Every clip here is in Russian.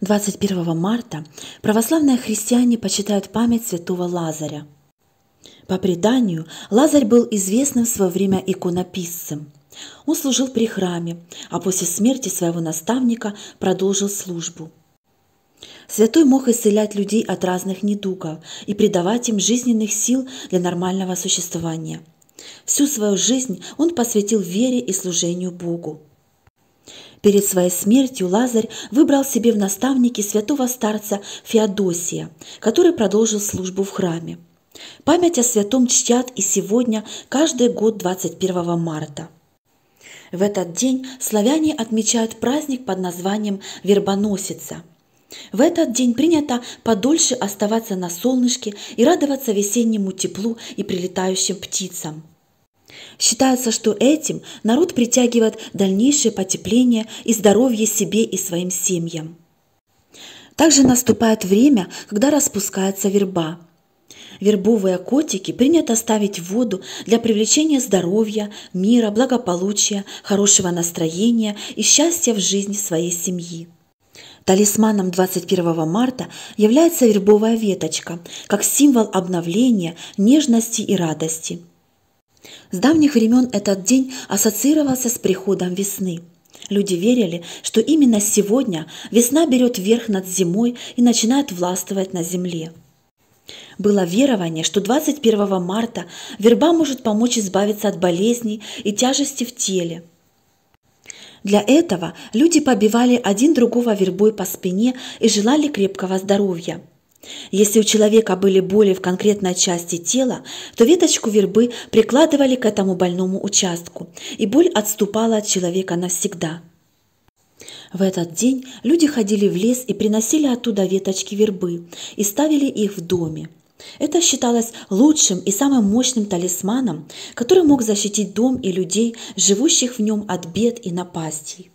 21 марта православные христиане почитают память святого Лазаря. По преданию, Лазарь был известным в свое время иконописцем. Он служил при храме, а после смерти своего наставника продолжил службу. Святой мог исцелять людей от разных недугов и придавать им жизненных сил для нормального существования. Всю свою жизнь он посвятил вере и служению Богу. Перед своей смертью Лазарь выбрал себе в наставники святого старца Феодосия, который продолжил службу в храме. Память о святом чтят и сегодня, каждый год 21 марта. В этот день славяне отмечают праздник под названием Вербоносица. В этот день принято подольше оставаться на солнышке и радоваться весеннему теплу и прилетающим птицам – Считается, что этим народ притягивает дальнейшее потепление и здоровье себе и своим семьям. Также наступает время, когда распускается верба. Вербовые котики принято ставить в воду для привлечения здоровья, мира, благополучия, хорошего настроения и счастья в жизни своей семьи. Талисманом 21 марта является вербовая веточка, как символ обновления, нежности и радости – с давних времен этот день ассоциировался с приходом весны. Люди верили, что именно сегодня весна берет верх над зимой и начинает властвовать на земле. Было верование, что 21 марта верба может помочь избавиться от болезней и тяжести в теле. Для этого люди побивали один другого вербой по спине и желали крепкого здоровья – если у человека были боли в конкретной части тела, то веточку вербы прикладывали к этому больному участку, и боль отступала от человека навсегда. В этот день люди ходили в лес и приносили оттуда веточки вербы и ставили их в доме. Это считалось лучшим и самым мощным талисманом, который мог защитить дом и людей, живущих в нем от бед и напастей.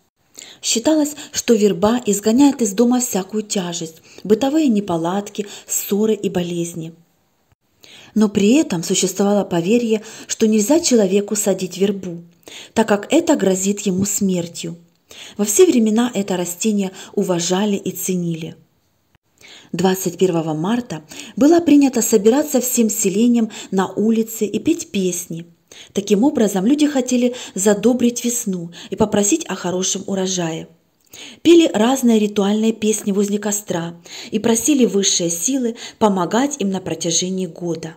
Считалось, что верба изгоняет из дома всякую тяжесть, бытовые неполадки, ссоры и болезни. Но при этом существовало поверье, что нельзя человеку садить вербу, так как это грозит ему смертью. Во все времена это растение уважали и ценили. 21 марта было принято собираться всем селением на улице и петь песни – Таким образом, люди хотели задобрить весну и попросить о хорошем урожае. Пели разные ритуальные песни возле костра и просили высшие силы помогать им на протяжении года.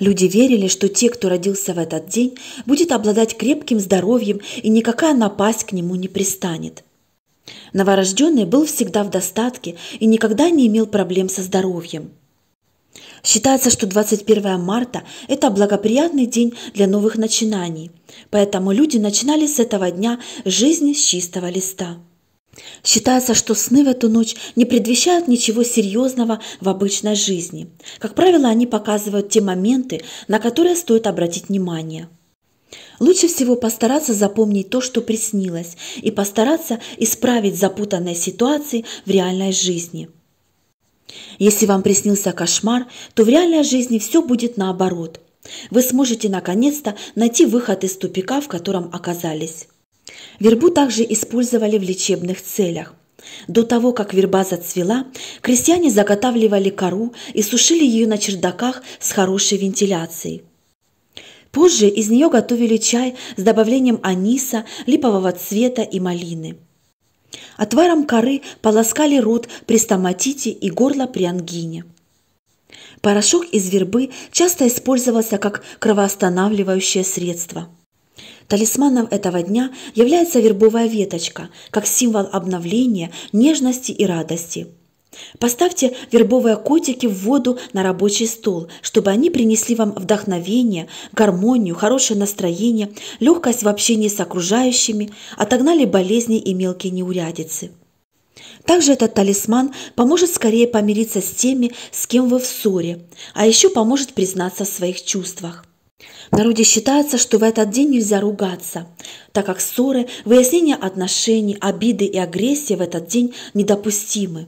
Люди верили, что те, кто родился в этот день, будет обладать крепким здоровьем и никакая напасть к нему не пристанет. Новорожденный был всегда в достатке и никогда не имел проблем со здоровьем – Считается, что 21 марта – это благоприятный день для новых начинаний, поэтому люди начинали с этого дня жизнь с чистого листа. Считается, что сны в эту ночь не предвещают ничего серьезного в обычной жизни. Как правило, они показывают те моменты, на которые стоит обратить внимание. Лучше всего постараться запомнить то, что приснилось, и постараться исправить запутанные ситуации в реальной жизни – если вам приснился кошмар, то в реальной жизни все будет наоборот. Вы сможете наконец-то найти выход из тупика, в котором оказались. Вербу также использовали в лечебных целях. До того, как верба зацвела, крестьяне заготавливали кору и сушили ее на чердаках с хорошей вентиляцией. Позже из нее готовили чай с добавлением аниса, липового цвета и малины – Отваром коры полоскали рот при стоматите и горло при ангине. Порошок из вербы часто использовался как кровоостанавливающее средство. Талисманом этого дня является вербовая веточка, как символ обновления, нежности и радости – Поставьте вербовые котики в воду на рабочий стол, чтобы они принесли вам вдохновение, гармонию, хорошее настроение, легкость в общении с окружающими, отогнали болезни и мелкие неурядицы. Также этот талисман поможет скорее помириться с теми, с кем вы в ссоре, а еще поможет признаться в своих чувствах. В народе считается, что в этот день нельзя ругаться, так как ссоры, выяснение отношений, обиды и агрессия в этот день недопустимы.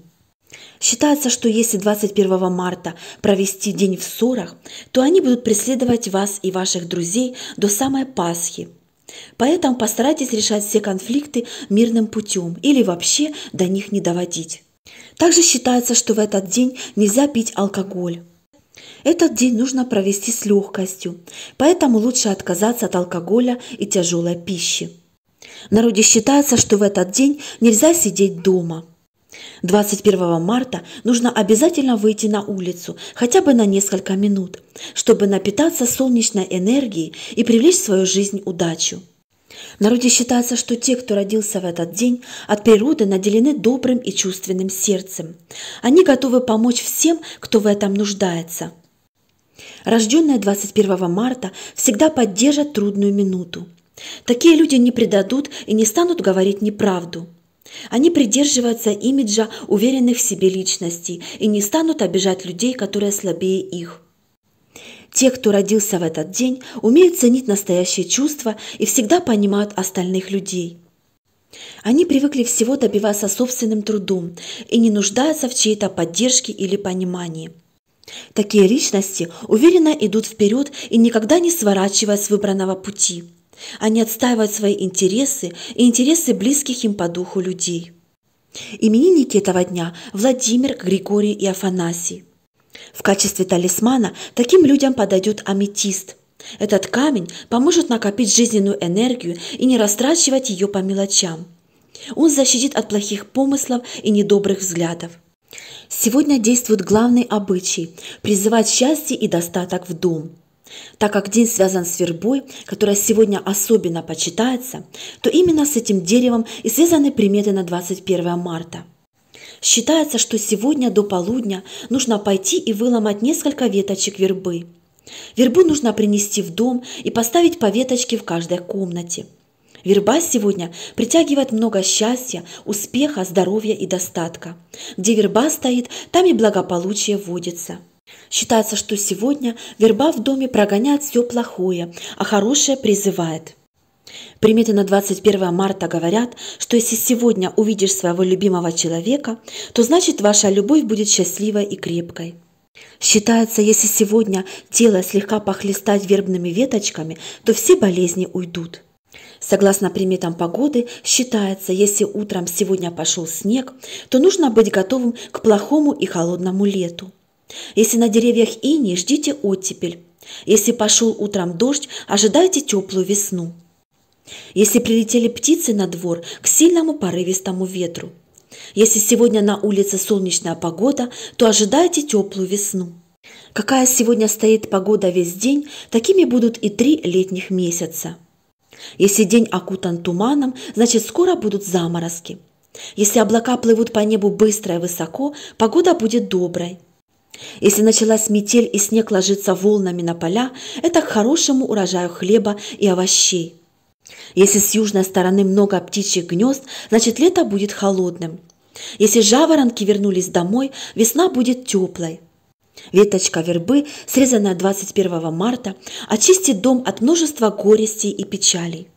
Считается, что если 21 марта провести день в ссорах, то они будут преследовать вас и ваших друзей до самой Пасхи. Поэтому постарайтесь решать все конфликты мирным путем или вообще до них не доводить. Также считается, что в этот день нельзя пить алкоголь. Этот день нужно провести с легкостью, поэтому лучше отказаться от алкоголя и тяжелой пищи. В народе считается, что в этот день нельзя сидеть дома – 21 марта нужно обязательно выйти на улицу хотя бы на несколько минут, чтобы напитаться солнечной энергией и привлечь в свою жизнь удачу. В народе считается, что те, кто родился в этот день, от природы наделены добрым и чувственным сердцем. Они готовы помочь всем, кто в этом нуждается. Рожденные 21 марта всегда поддержат трудную минуту. Такие люди не предадут и не станут говорить неправду – они придерживаются имиджа уверенных в себе личностей и не станут обижать людей, которые слабее их. Те, кто родился в этот день, умеют ценить настоящие чувства и всегда понимают остальных людей. Они привыкли всего добиваться собственным трудом и не нуждаются в чьей-то поддержке или понимании. Такие личности уверенно идут вперед и никогда не сворачивая с выбранного пути – они отстаивают свои интересы и интересы близких им по духу людей. Именинники этого дня – Владимир, Григорий и Афанасий. В качестве талисмана таким людям подойдет аметист. Этот камень поможет накопить жизненную энергию и не растрачивать ее по мелочам. Он защитит от плохих помыслов и недобрых взглядов. Сегодня действует главный обычай – призывать счастье и достаток в дом – так как день связан с вербой, которая сегодня особенно почитается, то именно с этим деревом и связаны приметы на 21 марта. Считается, что сегодня до полудня нужно пойти и выломать несколько веточек вербы. Вербу нужно принести в дом и поставить по веточке в каждой комнате. Верба сегодня притягивает много счастья, успеха, здоровья и достатка. Где верба стоит, там и благополучие водится. Считается, что сегодня верба в доме прогоняет все плохое, а хорошее призывает. Приметы на 21 марта говорят, что если сегодня увидишь своего любимого человека, то значит ваша любовь будет счастливой и крепкой. Считается, если сегодня тело слегка похлестать вербными веточками, то все болезни уйдут. Согласно приметам погоды, считается, если утром сегодня пошел снег, то нужно быть готовым к плохому и холодному лету. Если на деревьях ини ждите оттепель. Если пошел утром дождь, ожидайте теплую весну. Если прилетели птицы на двор к сильному порывистому ветру. Если сегодня на улице солнечная погода, то ожидайте теплую весну. Какая сегодня стоит погода весь день, такими будут и три летних месяца. Если день окутан туманом, значит скоро будут заморозки. Если облака плывут по небу быстро и высоко, погода будет доброй. Если началась метель и снег ложится волнами на поля, это к хорошему урожаю хлеба и овощей. Если с южной стороны много птичьих гнезд, значит лето будет холодным. Если жаворонки вернулись домой, весна будет теплой. Веточка вербы, срезанная 21 марта, очистит дом от множества горестей и печалей.